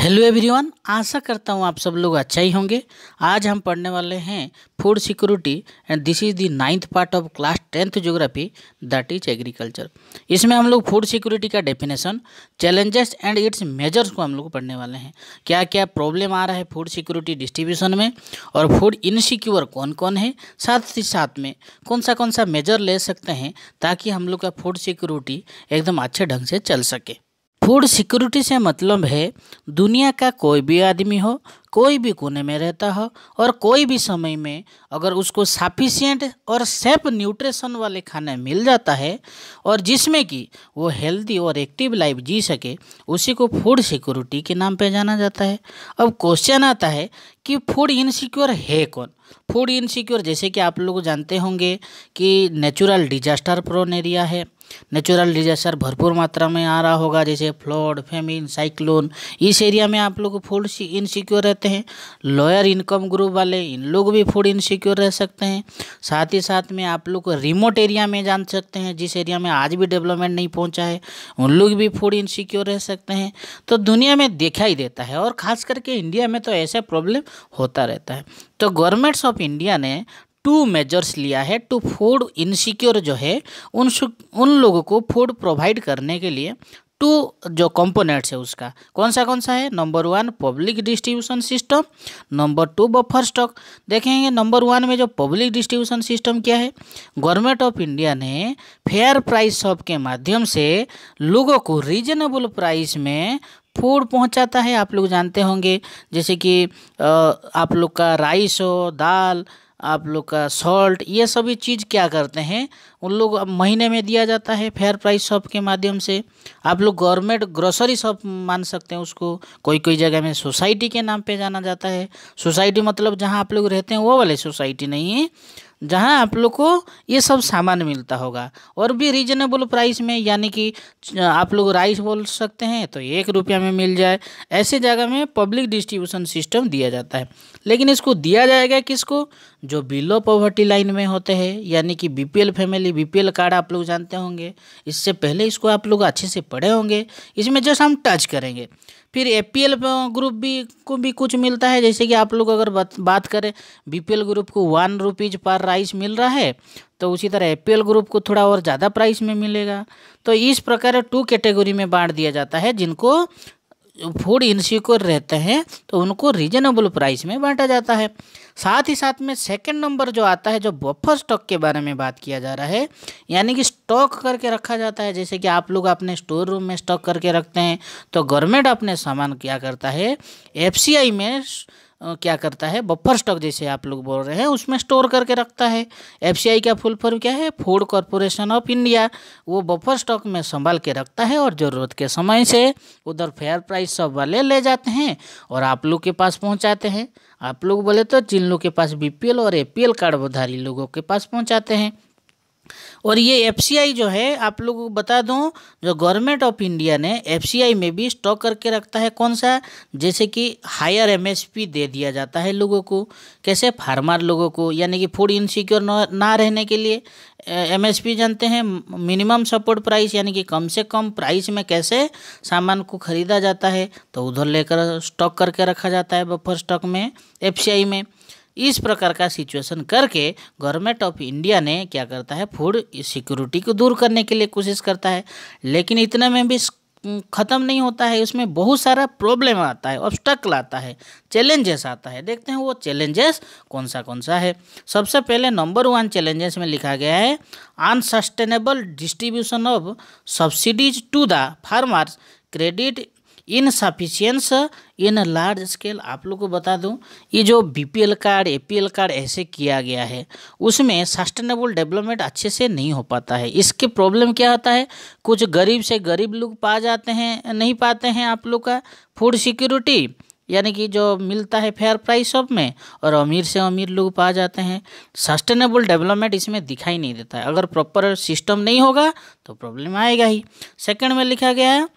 hello everyone आशा करता हूँ आप सब लोग अच्छा ही होंगे आज हम पढ़ने वाले हैं food security and this is the ninth part of class tenth geography that is agriculture इसमें हम लोग फूड सिक्योरिटी का definition challenges and its measures को हम लोग पढ़ने वाले हैं क्या क्या प्रॉब्लम आ रहा है फूड सिक्योरिटी डिस्ट्रीब्यूशन में और फूड इनसिक्योर कौन कौन है साथ ही साथ में कौन सा कौन सा मेजर ले सकते हैं ताकि हम लोग का फूड सिक्योरिटी एकदम अच्छे ढंग से चल सके फूड सिक्योरिटी से मतलब है दुनिया का कोई भी आदमी हो कोई भी कोने में रहता हो और कोई भी समय में अगर उसको सफिशियंट और सेफ न्यूट्रिशन वाले खाना मिल जाता है और जिसमें कि वो हेल्दी और एक्टिव लाइफ जी सके उसी को फूड सिक्योरिटी के नाम पे जाना जाता है अब क्वेश्चन आता है कि फूड इनसिक्योर है कौन फूड इनसिक्योर जैसे कि आप लोग जानते होंगे कि नेचुरल डिजास्टर प्रोन एरिया है नेचुरल डिजास्टर भरपूर मात्रा में आ रहा होगा जैसे फ्लड फेमिन साइक्लोन इस एरिया में आप लोग फूड इनसिक्योर रहते हैं लोअर इनकम ग्रुप वाले इन लोग भी फूड इनसिक्योर रह सकते हैं साथ ही साथ में आप लोग रिमोट एरिया में जान सकते हैं जिस एरिया में आज भी डेवलपमेंट नहीं पहुँचा है उन लोग भी फूड इनसिक्योर रह सकते हैं तो दुनिया में देखा ही देता है और खास करके इंडिया में तो ऐसा प्रॉब्लम होता रहता है तो गवर्नमेंट्स ऑफ इंडिया ने टू मेजर्स लिया है टू फूड इनसिक्योर जो है उन उन लोगों को फूड प्रोवाइड करने के लिए टू जो कंपोनेंट्स है उसका कौन सा कौन सा है number one public distribution system number two buffer stock देखेंगे नंबर वन में जो पब्लिक डिस्ट्रीब्यूशन सिस्टम क्या है गवर्नमेंट ऑफ इंडिया ने फेयर प्राइस शॉप के माध्यम से लोगों को रीजनेबल प्राइस में फूड पहुंचाता है आप लोग जानते होंगे जैसे कि आप लोग का राइस हो दाल आप लोग का सॉल्ट ये सभी चीज़ क्या करते हैं उन लोग अब महीने में दिया जाता है फेयर प्राइस शॉप के माध्यम से आप लोग गवर्नमेंट ग्रोसरी शॉप मान सकते हैं उसको कोई कोई जगह में सोसाइटी के नाम पे जाना जाता है सोसाइटी मतलब जहाँ आप लोग रहते हैं वो वाले सोसाइटी नहीं है जहाँ आप लोग को ये सब सामान मिलता होगा और भी रीजनेबल प्राइस में यानी कि आप लोग राइस बोल सकते हैं तो एक रुपया में मिल जाए ऐसे जगह में पब्लिक डिस्ट्रीब्यूशन सिस्टम दिया जाता है लेकिन इसको दिया जाएगा किसको जो बिलो पॉवर्टी लाइन में होते हैं यानी कि बीपीएल फैमिली बीपीएल कार्ड आप लोग जानते होंगे इससे पहले इसको आप लोग अच्छे से पढ़े होंगे इसमें जस्ट हम टच करेंगे फिर एल ग्रुप भी को भी कुछ मिलता है जैसे कि आप लोग अगर बात करें एल ग्रुप को वन रुपीज़ पर राइस मिल रहा है तो उसी तरह एल ग्रुप को थोड़ा और ज़्यादा प्राइस में मिलेगा तो इस प्रकार टू कैटेगरी में बांट दिया जाता है जिनको फूड इनसिक्योर रहते हैं तो उनको रीजनेबल प्राइस में बांटा जाता है साथ ही साथ में सेकंड नंबर जो आता है जो बफर स्टॉक के बारे में बात किया जा रहा है यानी कि स्टॉक करके रखा जाता है जैसे कि आप लोग अपने स्टोर रूम में स्टॉक करके रखते हैं तो गवर्नमेंट अपने सामान क्या करता है एफ में क्या करता है बफर स्टॉक जैसे आप लोग बोल रहे हैं उसमें स्टोर करके रखता है एफ का फुल फॉर्म क्या है फूड कॉरपोरेशन ऑफ इंडिया वो बफर स्टॉक में संभाल के रखता है और ज़रूरत के समय से उधर फेयर प्राइस सब वाले ले जाते हैं और आप लोग के पास पहुँचाते हैं आप लोग बोले तो जिन लोग के पास एल और ए कार्ड कार्डधारी लोगों के पास पहुँचाते हैं और ये एफ जो है आप लोगों को बता दूं जो गवर्नमेंट ऑफ इंडिया ने एफ में भी स्टॉक करके रखता है कौन सा जैसे कि हायर एमएसपी दे दिया जाता है लोगों को कैसे फार्मर लोगों को यानी कि फूड इनसिक्योर ना रहने के लिए एमएसपी जानते हैं मिनिमम सपोर्ट प्राइस यानी कि कम से कम प्राइस में कैसे सामान को खरीदा जाता है तो उधर लेकर स्टॉक करके रखा जाता है बफर स्टॉक में एफ में इस प्रकार का सिचुएशन करके गवर्नमेंट ऑफ इंडिया ने क्या करता है फूड सिक्योरिटी को दूर करने के लिए कोशिश करता है लेकिन इतने में भी ख़त्म नहीं होता है उसमें बहुत सारा प्रॉब्लम आता है ऑब्स्टकल आता है चैलेंजेस आता है देखते हैं वो चैलेंजेस कौन सा कौन सा है सबसे पहले नंबर वन चैलेंजेस में लिखा गया है unsustainable distribution of subsidies to the farmers credit insufficiency in large scale आप लोग को बता दूं ये जो बीपीएल कार्ड एपीएल कार्ड ऐसे किया गया है उसमें सस्टेनेबल डेवलपमेंट अच्छे से नहीं हो पाता है इसके प्रॉब्लम क्या होता है कुछ गरीब से गरीब लोग पा जाते हैं नहीं पाते हैं आप लोग का फूड सिक्योरिटी यानी कि जो मिलता है फेयर प्राइस ऑफ में और अमीर से अमीर लोग पा जाते हैं सस्टेनेबल डेवलपमेंट इसमें दिखाई नहीं देता है अगर प्रॉपर सिस्टम नहीं होगा तो प्रॉब्लम आएगा ही सेकंड में लिखा गया है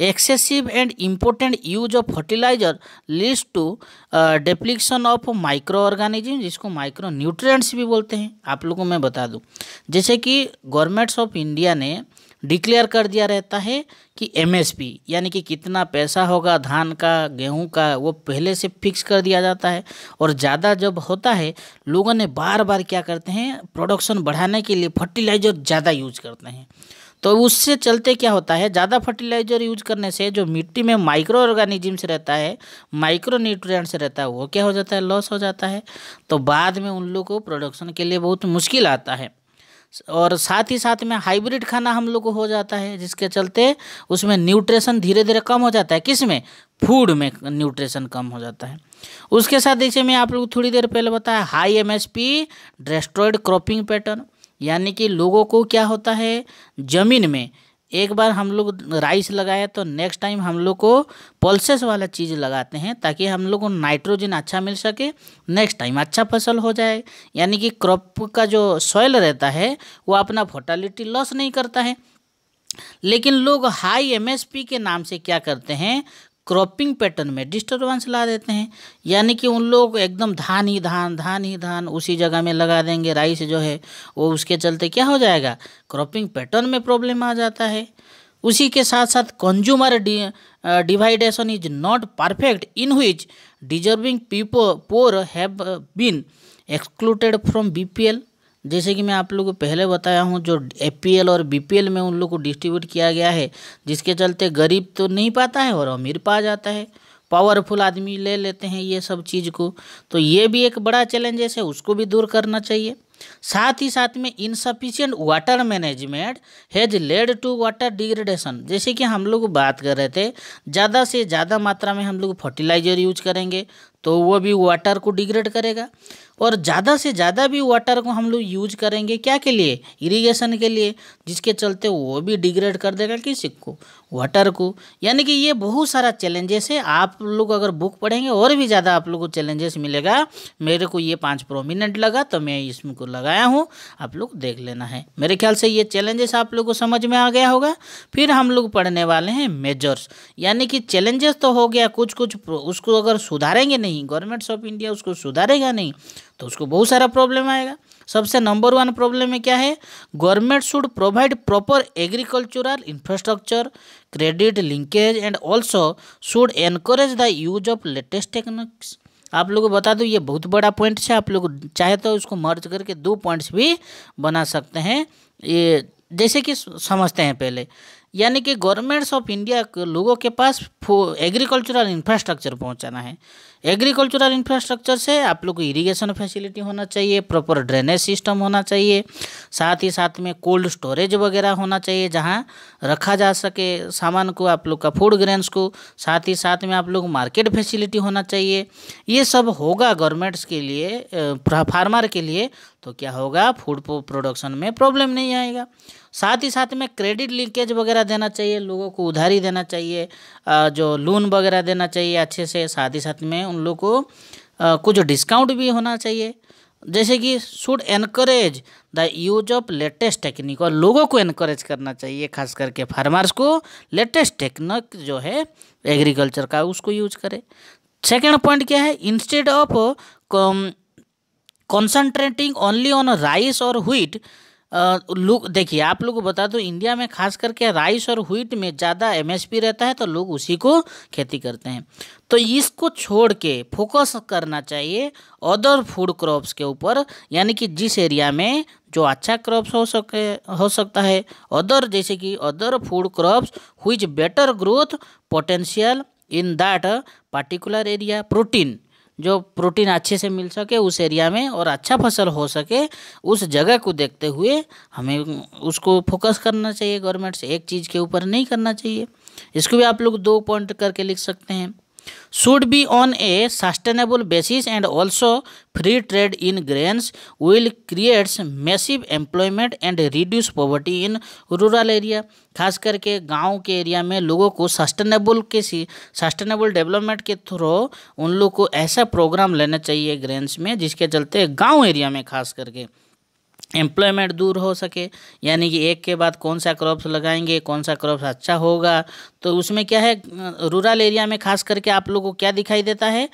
excessive and important use of fertiliser leads to depletion of micro organism जिसको माइक्रो न्यूट्रिएंट्स भी बोलते हैं आप लोगों को मैं बता दूं जैसे कि गवर्नमेंट्स ऑफ इंडिया ने डिक्लेयर कर दिया रहता है कि एमएसपी यानी कि कितना पैसा होगा धान का गेहूं का वो पहले से फिक्स कर दिया जाता है और ज़्यादा जब होता है लोगों ने बार बार क्या करते हैं प्रोडक्शन बढ़ाने के लिए फर्टिलाइजर ज़्यादा यूज करते हैं तो उससे चलते क्या होता है ज़्यादा फर्टिलाइजर यूज करने से जो मिट्टी में माइक्रो ऑर्गेनिजम्स रहता है माइक्रो न्यूट्रियट्स रहता है वो क्या हो जाता है लॉस हो जाता है तो बाद में उन लोग को प्रोडक्शन के लिए बहुत मुश्किल आता है और साथ ही साथ में हाइब्रिड खाना हम लोग को हो जाता है जिसके चलते उसमें न्यूट्रेशन धीरे धीरे कम हो जाता है किस में फूड में न्यूट्रेशन कम हो जाता है उसके साथ जैसे मैं आप लोग थोड़ी देर पहले बताया high M S P destroyed cropping pattern यानी कि लोगों को क्या होता है ज़मीन में एक बार हम लोग राइस लगाया तो नेक्स्ट टाइम हम लोग को पल्सेस वाला चीज़ लगाते हैं ताकि हम लोग को नाइट्रोजन अच्छा मिल सके नेक्स्ट टाइम अच्छा फसल हो जाए यानी कि क्रॉप का जो सॉइल रहता है वो अपना फोटालिटी लॉस नहीं करता है लेकिन लोग हाई एमएसपी के नाम से क्या करते हैं क्रॉपिंग पैटर्न में डिस्टर्बेंस ला देते हैं यानी कि उन लोग एकदम धान ही धान धान ही धान उसी जगह में लगा देंगे राइस जो है वो उसके चलते क्या हो जाएगा क्रॉपिंग पैटर्न में प्रॉब्लम आ जाता है उसी के साथ साथ कंज्यूमर डिवाइडेशन is not perfect in which deserving people poor have been excluded from B जैसे कि मैं आप लोगों को पहले बताया हूँ जो एपीएल और बीपीएल में उन लोग को डिस्ट्रीब्यूट किया गया है जिसके चलते गरीब तो नहीं पाता है और अमीर पा जाता है पावरफुल आदमी ले लेते हैं ये सब चीज़ को तो ये भी एक बड़ा चैलेंजेस है उसको भी दूर करना चाहिए साथ ही साथ में insufficient water management has led to water degradation जैसे कि हम लोग बात कर रहे थे ज़्यादा से ज़्यादा मात्रा में हम लोग फर्टिलाइजर यूज करेंगे तो वो भी वाटर को डिग्रेड करेगा और ज़्यादा से ज़्यादा भी वाटर को हम लोग यूज करेंगे क्या के लिए इरिगेशन के लिए जिसके चलते वो भी डिग्रेड कर देगा किसी को वाटर को यानी कि ये बहुत सारा चैलेंजेस है आप लोग अगर बुक पढ़ेंगे और भी ज़्यादा आप लोग को चैलेंजेस मिलेगा मेरे को ये पाँच प्रोमिनेंट लगा तो मैं इसमें को लगाया हूँ आप लोग देख लेना है मेरे ख्याल से ये चैलेंजेस आप लोग को समझ में आ गया होगा फिर हम लोग पढ़ने वाले हैं मेजर्स यानी कि चैलेंजेस तो हो गया कुछ कुछ उसको अगर सुधारेंगे नहीं नहीं गवर्नमेंट्स ऑफ इंडिया उसको सुधारेगा नहीं तो उसको बहुत सारा प्रॉब्लम आएगा सबसे नंबर वन प्रॉब्लम में क्या है government should provide proper agricultural infrastructure credit linkage and also should encourage the use of latest techniques आप लोगों को बता दो ये बहुत बड़ा पॉइंट है आप लोग चाहे तो उसको मर्ज करके दो पॉइंट्स भी बना सकते हैं ये जैसे कि समझते हैं पहले यानी कि गवर्नमेंट्स ऑफ इंडिया को लोगों के पास एग्रीकल्चरल इंफ्रास्ट्रक्चर पहुंचाना है एग्रीकल्चरल इंफ्रास्ट्रक्चर से आप लोग को इरीगेशन फैसिलिटी होना चाहिए प्रॉपर ड्रेनेज सिस्टम होना चाहिए साथ ही साथ में कोल्ड स्टोरेज वगैरह होना चाहिए जहाँ रखा जा सके सामान को आप लोग का फूड ग्रेन्स को साथ ही साथ में आप लोग मार्केट फैसिलिटी होना चाहिए ये सब होगा गवर्नमेंट्स के लिए फार्मर के लिए तो क्या होगा फूड प्रोडक्शन में प्रॉब्लम नहीं आएगा साथ ही साथ में क्रेडिट लीकेज वगैरह देना चाहिए लोगों को उधारी देना चाहिए जो लोन वगैरह देना चाहिए अच्छे से साथ ही साथ में उन लोग को कुछ डिस्काउंट भी होना चाहिए जैसे कि should encourage the use of latest technique और लोगों को एनकरेज करना चाहिए खास करके फार्मर्स को लेटेस्ट टेक्निक जो है एग्रीकल्चर का उसको यूज करें सेकेंड पॉइंट क्या है instead of concentrating only on rice और व्हीट लोग देखिए आप लोग को बता दो इंडिया में खास करके राइस और व्हीट में ज़्यादा एमएसपी रहता है तो लोग उसी को खेती करते हैं तो इसको छोड़ के फोकस करना चाहिए अदर फूड क्रॉप्स के ऊपर यानी कि जिस एरिया में जो अच्छा क्रॉप्स हो सके हो सकता है अदर जैसे कि other food crops which better growth potential in that particular area protein जो प्रोटीन अच्छे से मिल सके उस एरिया में और अच्छा फसल हो सके उस जगह को देखते हुए हमें उसको फोकस करना चाहिए गवर्नमेंट से एक चीज़ के ऊपर नहीं करना चाहिए इसको भी आप लोग दो पॉइंट करके लिख सकते हैं should be on a sustainable basis and also free trade in grains will creates massive employment and reduce poverty in rural area खास करके गांव के एरिया में लोगों को सस्टेनेबल के सस्टेनेबल डेवलपमेंट के थ्रू उन लोग को ऐसा प्रोग्राम लेना चाहिए ग्रेन्स में जिसके चलते गांव एरिया में खास करके एम्प्लॉयमेंट दूर हो सके यानी कि एक के बाद कौन सा क्रॉप्स लगाएंगे कौन सा क्रॉप्स अच्छा होगा तो उसमें क्या है रूरल एरिया में खास करके आप लोगों को क्या दिखाई देता है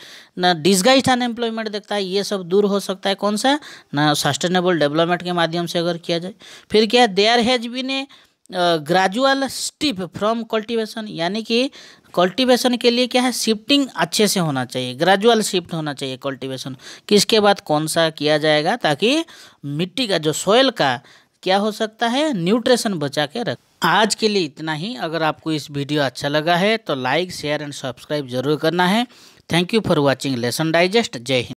ना डिजगाइज अनएम्प्लॉयमेंट देखता है ये सब दूर हो सकता है कौन सा ना सस्टेनेबल डेवलपमेंट के माध्यम से अगर किया जाए फिर क्या है there has been a gradual स्टिप फ्रॉम कल्टीवेशन यानी कि कल्टीवेशन के लिए क्या है शिफ्टिंग अच्छे से होना चाहिए ग्रेजुअल शिफ्ट होना चाहिए कल्टीवेशन किसके बाद कौन सा किया जाएगा ताकि मिट्टी का जो सॉयल का क्या हो सकता है न्यूट्रिशन बचा के रख आज के लिए इतना ही अगर आपको इस वीडियो अच्छा लगा है तो लाइक शेयर एंड सब्सक्राइब जरूर करना है thank you for watching Lesson Digest Jai Hind